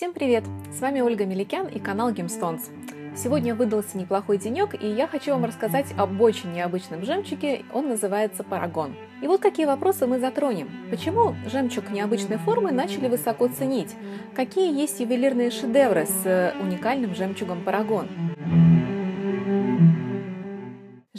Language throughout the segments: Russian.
Всем привет! С вами Ольга Меликян и канал Gemstones. Сегодня выдался неплохой денек, и я хочу вам рассказать об очень необычном жемчуге, он называется парагон. И вот какие вопросы мы затронем. Почему жемчуг необычной формы начали высоко ценить? Какие есть ювелирные шедевры с э, уникальным жемчугом парагон?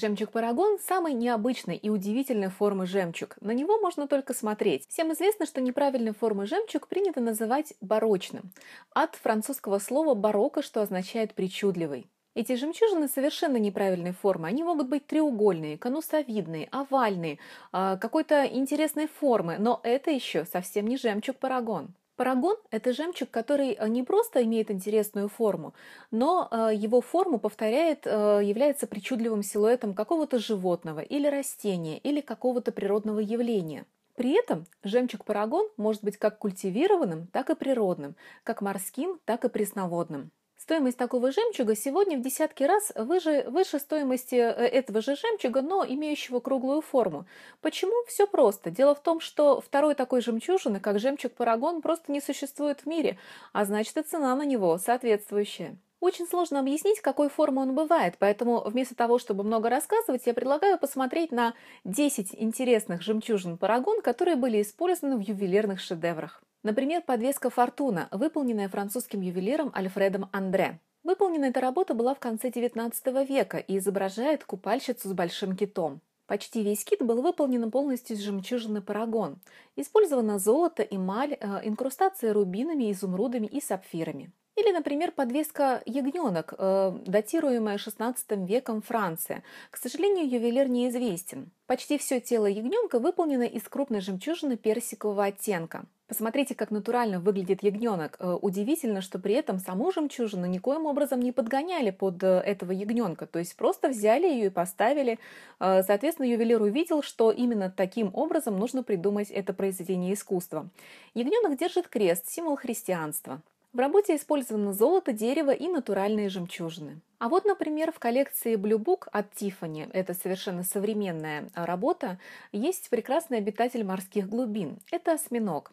Жемчуг-парагон – самый необычный и удивительной формы жемчуг. На него можно только смотреть. Всем известно, что неправильной формы жемчуг принято называть барочным. От французского слова «барокко», что означает «причудливый». Эти жемчужины совершенно неправильной формы. Они могут быть треугольные, конусовидные, овальные, а, какой-то интересной формы, но это еще совсем не жемчуг-парагон. Парагон – это жемчуг, который э, не просто имеет интересную форму, но э, его форму повторяет, э, является причудливым силуэтом какого-то животного или растения, или какого-то природного явления. При этом жемчуг-парагон может быть как культивированным, так и природным, как морским, так и пресноводным. Стоимость такого жемчуга сегодня в десятки раз выше, выше стоимости э, этого же жемчуга, но имеющего круглую форму. Почему? Все просто. Дело в том, что второй такой жемчужины, как жемчуг-парагон, просто не существует в мире, а значит и цена на него соответствующая. Очень сложно объяснить, какой формы он бывает, поэтому вместо того, чтобы много рассказывать, я предлагаю посмотреть на 10 интересных жемчужин-парагон, которые были использованы в ювелирных шедеврах. Например, подвеска «Фортуна», выполненная французским ювелиром Альфредом Андре. Выполнена эта работа была в конце XIX века и изображает купальщицу с большим китом. Почти весь кит был выполнен полностью из жемчужины парагон. Использовано золото, эмаль, э, инкрустация рубинами, изумрудами и сапфирами. Или, например, подвеска «Ягненок», э, датируемая XVI веком Франции. К сожалению, ювелир неизвестен. Почти все тело ягненка выполнено из крупной жемчужины персикового оттенка. Посмотрите, как натурально выглядит ягненок. Э, удивительно, что при этом саму жемчужину никоим образом не подгоняли под э, этого ягненка. То есть просто взяли ее и поставили. Соответственно, ювелир увидел, что именно таким образом нужно придумать это произведение искусства. Ягненок держит крест, символ христианства. В работе использовано золото, дерево и натуральные жемчужины. А вот, например, в коллекции Blue Book от Tiffany, это совершенно современная а, работа, есть прекрасный обитатель морских глубин. Это осьминог.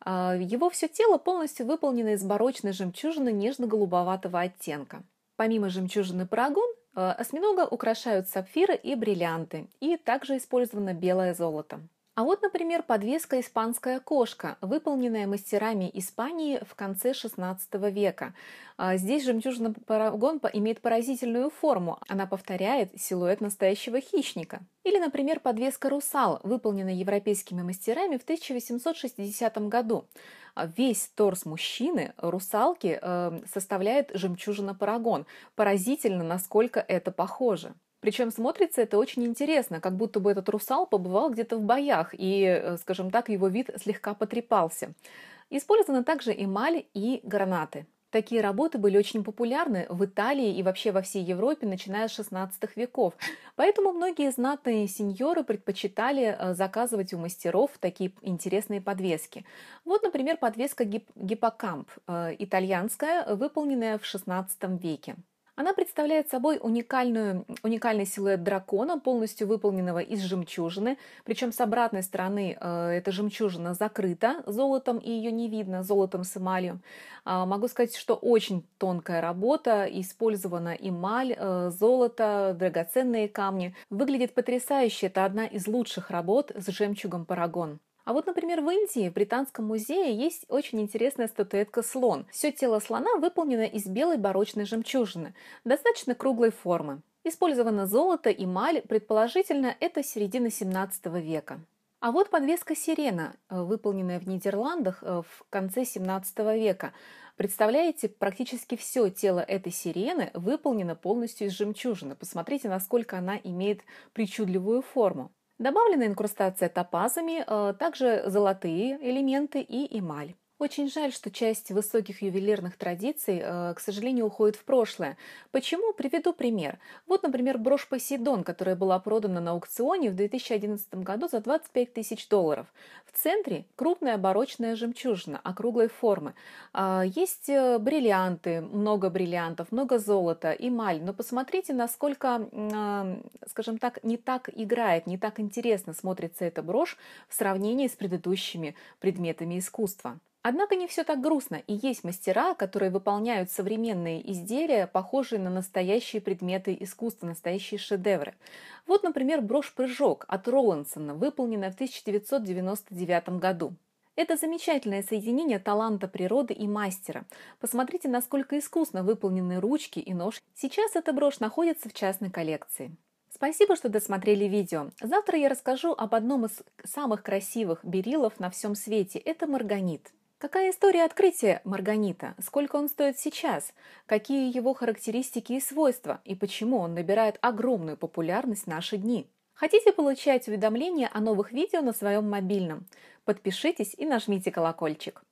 А, его все тело полностью выполнено из барочной жемчужины нежно-голубоватого оттенка. Помимо жемчужины парагон, а, осьминога украшают сапфиры и бриллианты, и также использовано белое золото. А вот, например, подвеска «Испанская кошка», выполненная мастерами Испании в конце XVI века. А здесь жемчужина парагон имеет поразительную форму. Она повторяет силуэт настоящего хищника. Или, например, подвеска «Русал», выполненная европейскими мастерами в 1860 году. А весь торс мужчины, русалки, э, составляет жемчужина парагон. Поразительно, насколько это похоже. Причем смотрится это очень интересно, как будто бы этот русал побывал где-то в боях и, э, скажем так, его вид слегка потрепался. Использованы также эмаль и гранаты. Такие работы были очень популярны в Италии и вообще во всей Европе, начиная с 16 веков. Поэтому многие знатные сеньоры предпочитали э, заказывать у мастеров такие интересные подвески. Вот, например, подвеска гип гиппокамп, э, итальянская, выполненная в 16 веке. Она представляет собой уникальную, уникальный силуэт дракона, полностью выполненного из жемчужины. Причем с обратной стороны э, эта жемчужина закрыта золотом, и ее не видно золотом с эмалью. Э, могу сказать, что очень тонкая работа, использована эмаль, э, золото, драгоценные камни. Выглядит потрясающе, это одна из лучших работ с жемчугом Парагон. А вот, например, в Индии, в Британском музее, есть очень интересная статуэтка слон. Все тело слона выполнено из белой барочной жемчужины, достаточно круглой формы. Использовано золото и маль, предположительно, это середина 17 века. А вот подвеска сирена, э, выполненная в Нидерландах э, в конце 17 века. Представляете, практически все тело этой сирены выполнено полностью из жемчужины. Посмотрите, насколько она имеет причудливую форму. Добавлена инкрустация топазами, э, также золотые элементы и эмаль. Очень жаль, что часть высоких ювелирных традиций, э, к сожалению, уходит в прошлое. Почему? Приведу пример. Вот, например, брошь Посейдон, которая была продана на аукционе в 2011 году за 25 тысяч долларов. В центре крупная оборочная жемчужина округлой формы. А, есть э, бриллианты, много бриллиантов, много золота, эмаль. Но посмотрите, насколько, а, скажем так, не так играет, не так интересно смотрится эта брошь в сравнении с предыдущими предметами искусства. Однако не все так грустно, и есть мастера, которые выполняют современные изделия, похожие на настоящие предметы искусства, настоящие шедевры. Вот, например, брошь-прыжок от Ролансона, выполненная в 1999 году. Это замечательное соединение таланта природы и мастера. Посмотрите, насколько искусно выполнены ручки и нож. Сейчас эта брошь находится в частной коллекции. Спасибо, что досмотрели видео. Завтра я расскажу об одном из самых красивых берилов на всем свете. Это марганит. Какая история открытия Марганита? Сколько он стоит сейчас? Какие его характеристики и свойства? И почему он набирает огромную популярность в наши дни? Хотите получать уведомления о новых видео на своем мобильном? Подпишитесь и нажмите колокольчик.